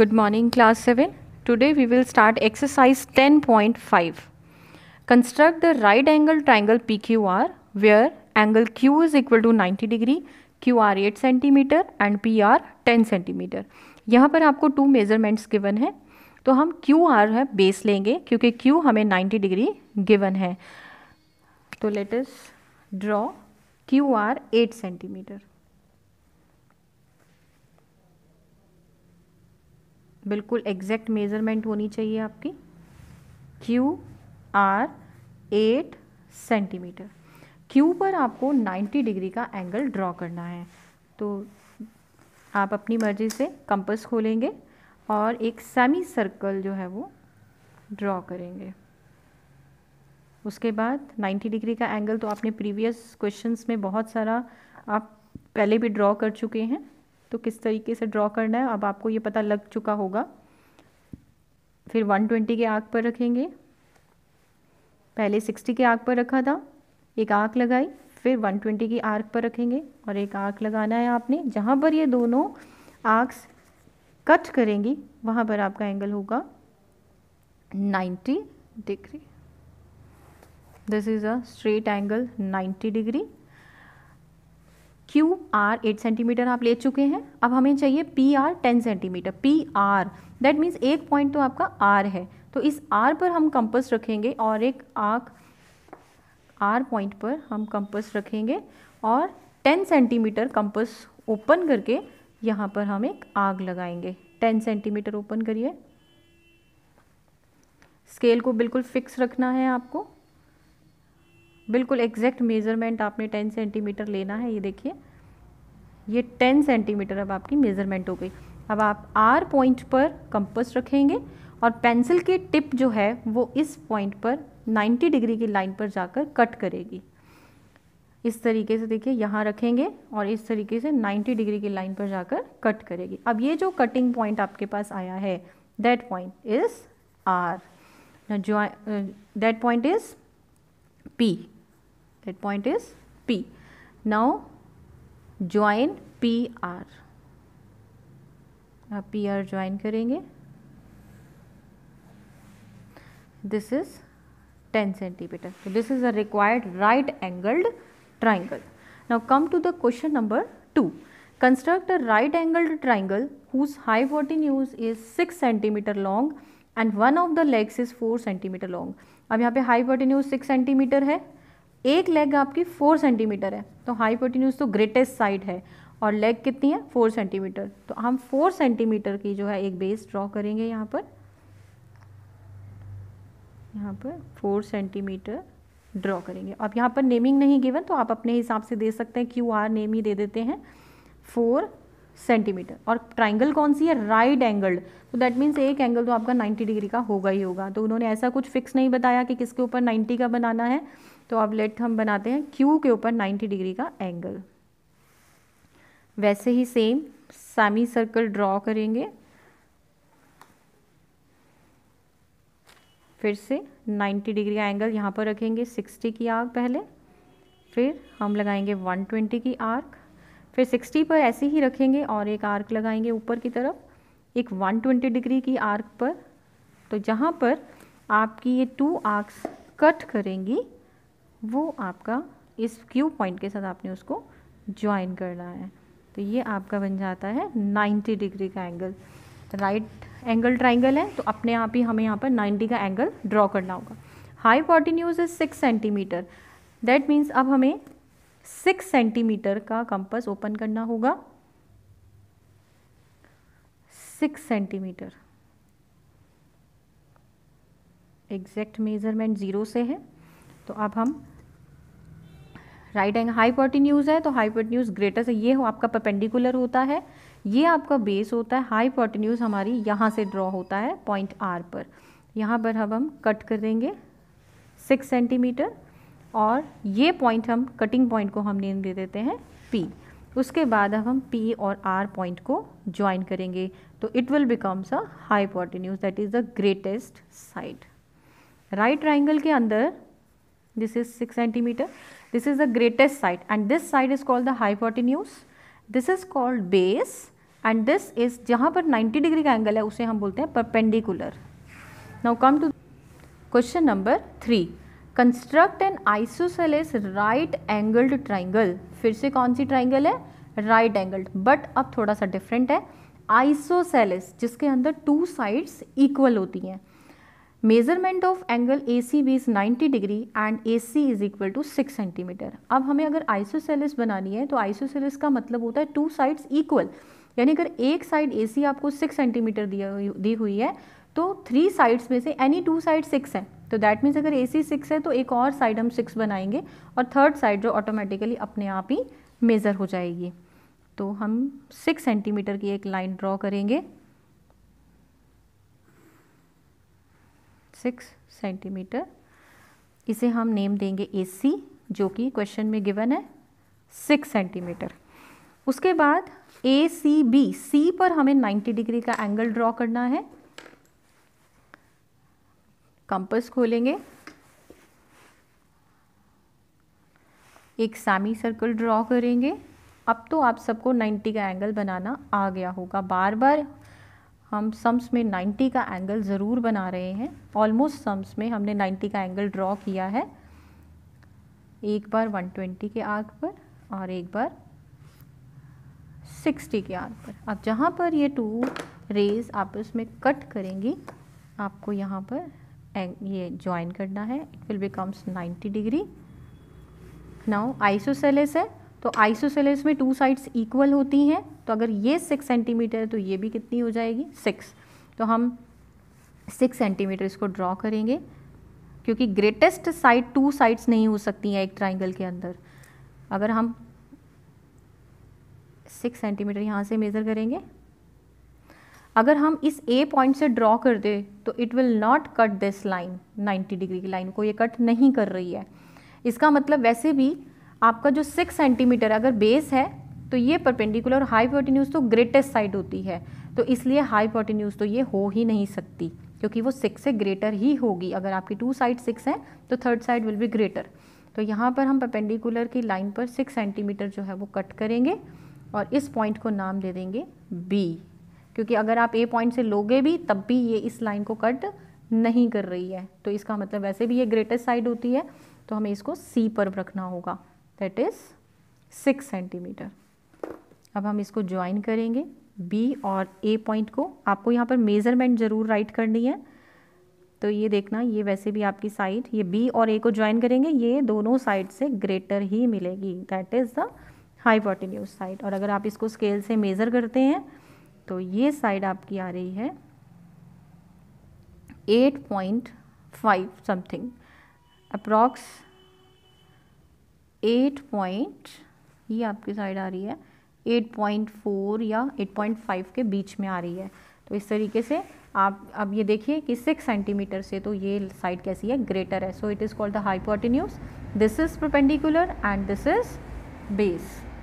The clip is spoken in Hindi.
good morning class 7 today we will start exercise 10.5 construct the right angle triangle pqr where angle q is equal to 90 degree qr 8 centimeter and pr 10 centimeter यहाँ पर आपको टू मेजरमेंट्स गिवन है तो हम क्यू आर है बेस लेंगे क्योंकि क्यू हमें 90 डिग्री गिवन है तो let us draw Q R 8 centimetre बिल्कुल एग्जैक्ट मेज़रमेंट होनी चाहिए आपकी Q R eight centimetre Q पर आपको 90 डिग्री का एंगल ड्रॉ करना है तो आप अपनी मर्ज़ी से कंपस खोलेंगे और एक सेमी सर्कल जो है वो ड्रॉ करेंगे उसके बाद 90 डिग्री का एंगल तो आपने प्रीवियस क्वेश्चंस में बहुत सारा आप पहले भी ड्रॉ कर चुके हैं तो किस तरीके से ड्रॉ करना है अब आपको ये पता लग चुका होगा फिर 120 के आग पर रखेंगे पहले 60 के आग पर रखा था एक आग लगाई फिर 120 की आग पर रखेंगे और एक आग लगाना है आपने जहाँ पर ये दोनों आग कट करेंगी वहाँ पर आपका एंगल होगा 90 degree this is a straight angle 90 degree Q R eight centimetre आप ले चुके हैं अब हमें चाहिए P R ten centimetre P R that means एक पॉइंट तो आपका आर है तो इस आर पर हम कंपस रखेंगे और एक आर्क आर पॉइंट पर हम कंपस रखेंगे और टेन सेंटीमीटर कंपस ओपन करके यहाँ पर हम एक आग लगाएंगे टेन सेंटीमीटर ओपन करिए स्केल को बिल्कुल फिक्स रखना है आपको बिल्कुल एग्जैक्ट मेज़रमेंट आपने टेन सेंटीमीटर लेना है ये देखिए ये टेन सेंटीमीटर अब आपकी मेज़रमेंट हो गई अब आप आर पॉइंट पर कंपस रखेंगे और पेंसिल की टिप जो है वो इस पॉइंट पर 90 डिग्री की लाइन पर जाकर कट करेगी इस तरीके से देखिए यहाँ रखेंगे और इस तरीके से 90 डिग्री की लाइन पर जाकर कट करेगी अब ये जो कटिंग पॉइंट आपके पास आया है दैट पॉइंट इज़ आर जो that point is P That point is P. Now join PR. Now PR join join करेंगे this 10 centimeter. so this is a required right angled triangle now come to the question number 2 construct a right angled triangle whose hypotenuse is 6 centimeter long and one of the legs is 4 centimeter long अब यहाँ पे hypotenuse 6 centimeter है एक लेग आपकी फोर सेंटीमीटर है तो हाइपोटिन्यूज तो ग्रेटेस्ट साइड है और लेग कितनी है फोर सेंटीमीटर तो हम फोर सेंटीमीटर की जो है एक बेस ड्रॉ करेंगे यहाँ पर यहाँ पर फोर सेंटीमीटर ड्रॉ करेंगे अब यहाँ पर नेमिंग नहीं गिवन तो आप अपने हिसाब से दे सकते हैं क्यू आर नेम ही दे देते हैं फोर सेंटीमीटर और ट्राइंगल कौन सी है राइट एंगल्ड तो दैट मीन्स एक एंगल तो आपका 90 डिग्री का होगा ही होगा तो उन्होंने ऐसा कुछ फिक्स नहीं बताया कि किसके ऊपर 90 का बनाना है तो अब लेट हम बनाते हैं क्यू के ऊपर 90 डिग्री का एंगल वैसे ही सेम सेमी सर्कल ड्रॉ करेंगे फिर से 90 डिग्री का एंगल यहाँ पर रखेंगे 60 की आर्क पहले फिर हम लगाएंगे 120 की आर्क फिर 60 पर ऐसे ही रखेंगे और एक आर्क लगाएंगे ऊपर की तरफ एक 120 डिग्री की आर्क पर तो जहाँ पर आपकी ये टू आर्क्स कट करेंगी वो आपका इस क्यू पॉइंट के साथ आपने उसको ज्वाइन करना है तो ये आपका बन जाता है 90 डिग्री का एंगल राइट एंगल ट्राइंगल है तो अपने आप ही हमें यहाँ पर 90 का एंगल ड्रॉ करना होगा hypotenuse is six centimetre that means अब हमें सिक्स सेंटीमीटर का कंपस ओपन करना होगा six centimetre exact measurement zero से है तो अब हम राइट एंगल हाईपोटिन्यूज है तो हाईपोटिन्यूज ग्रेटर से ये हो आपका परपेंडिकुलर होता है ये आपका बेस होता है हाईपोटिन्यूज हमारी यहाँ से ड्रॉ होता है पॉइंट आर पर यहाँ पर हम हम कट कर देंगे सिक्स सेंटीमीटर और ये पॉइंट हम कटिंग पॉइंट को हम नेम दे देते हैं पी उसके बाद अब हम पी और आर पॉइंट को ज्वाइन करेंगे तो it will becomes a hypotenuse that is the greatest side right triangle के अंदर this is six centimetre This is the greatest side and this side is called the hypotenuse. This is called base and this is जहाँ पर 90 डिग्री का एंगल है उसे हम बोलते हैं perpendicular now come to question number three construct an isosceles right angled triangle फिर से कौन सी ट्राइंगल है राइट एंगल्ड बट अब थोड़ा सा डिफरेंट है आइसोसेलेस जिसके अंदर टू साइड्स इक्वल होती हैं measurement of angle A C B is ninety degree and A C is equal to six centimetre अब हमें अगर आइसोसेलिस बनानी है तो आइसोसेलिस का मतलब होता है टू साइड्स इक्वल यानी अगर एक साइड ए सी आपको सिक्स सेंटीमीटर दिया दी हुई है तो थ्री साइड्स में से एनी टू साइड सिक्स है तो दैट मीन्स अगर ए सी सिक्स है तो एक और साइड हम सिक्स बनाएंगे और थर्ड साइड जो ऑटोमेटिकली अपने आप ही मेज़र हो जाएगी तो हम सिक्स सेंटीमीटर की एक लाइन ड्रॉ करेंगे सिक्स सेंटीमीटर इसे हम नेम देंगे ए सी जो कि क्वेश्चन में गिवन है सिक्स सेंटीमीटर उसके बाद ए सी बी सी पर हमें नाइन्टी डिग्री का एंगल ड्रॉ करना है कंपस खोलेंगे एक सेमी सर्कल ड्रॉ करेंगे अब तो आप सबको 90 का एंगल बनाना आ गया होगा बार बार हम सम्स में 90 का एंगल ज़रूर बना रहे हैं ऑलमोस्ट सम्स में हमने 90 का एंगल ड्रॉ किया है एक बार 120 के आर्क पर और एक बार 60 के आर्क पर अब जहाँ पर ये टू रेज आपस में कट करेंगी आपको यहाँ पर ये ज्वाइन करना है it will becomes 90 degree now isosceles है तो आइसोसेलेस में टू साइड्स इक्वल होती हैं तो अगर ये सिक्स सेंटीमीटर है तो ये भी कितनी हो जाएगी सिक्स तो हम सिक्स सेंटीमीटर इसको ड्रॉ करेंगे क्योंकि ग्रेटेस्ट साइड टू साइड्स नहीं हो सकती हैं एक ट्राइंगल के अंदर अगर हम सिक्स सेंटीमीटर यहाँ से मेज़र करेंगे अगर हम इस ए पॉइंट से ड्रॉ कर दे तो it will not cut this line 90 degree की लाइन को ये कट नहीं कर रही है इसका मतलब वैसे भी आपका जो सिक्स सेंटीमीटर अगर बेस है तो ये परपेंडिकुलर हाईपोटिन्यूज तो ग्रेटेस्ट साइड होती है तो इसलिए हाईपोटिन्यूज तो ये हो ही नहीं सकती क्योंकि वो सिक्स से ग्रेटर ही होगी अगर आपकी टू साइड सिक्स हैं तो third side will be greater तो यहाँ पर हम परपेंडिकुलर की लाइन पर सिक्स सेंटीमीटर जो है वो कट करेंगे और इस पॉइंट को नाम दे देंगे बी क्योंकि अगर आप ए पॉइंट से लोगे भी तब भी ये इस लाइन को कट नहीं कर रही है तो इसका मतलब वैसे भी ये ग्रेटेस्ट साइड होती है तो हमें इसको सी पर रखना होगा दैट इज़ सिक्स सेंटीमीटर अब हम इसको ज्वाइन करेंगे बी और ए पॉइंट को आपको यहाँ पर मेज़रमेंट ज़रूर राइट करनी है तो ये देखना ये वैसे भी आपकी साइड ये बी और ए को ज्वाइन करेंगे ये दोनों साइड से ग्रेटर ही मिलेगी that is the hypotenuse side और अगर आप इसको स्केल से मेज़र करते हैं तो ये साइड आपकी आ रही है eight point five something approx eight point ये आपकी साइड आ रही है एट पॉइंट फोर या एट पॉइंट फाइव के बीच में आ रही है तो इस तरीके से आप अब ये देखिए कि सिक्स सेंटीमीटर से तो ये साइड कैसी है ग्रेटर है so it is called the hypotenuse this is perpendicular and this is base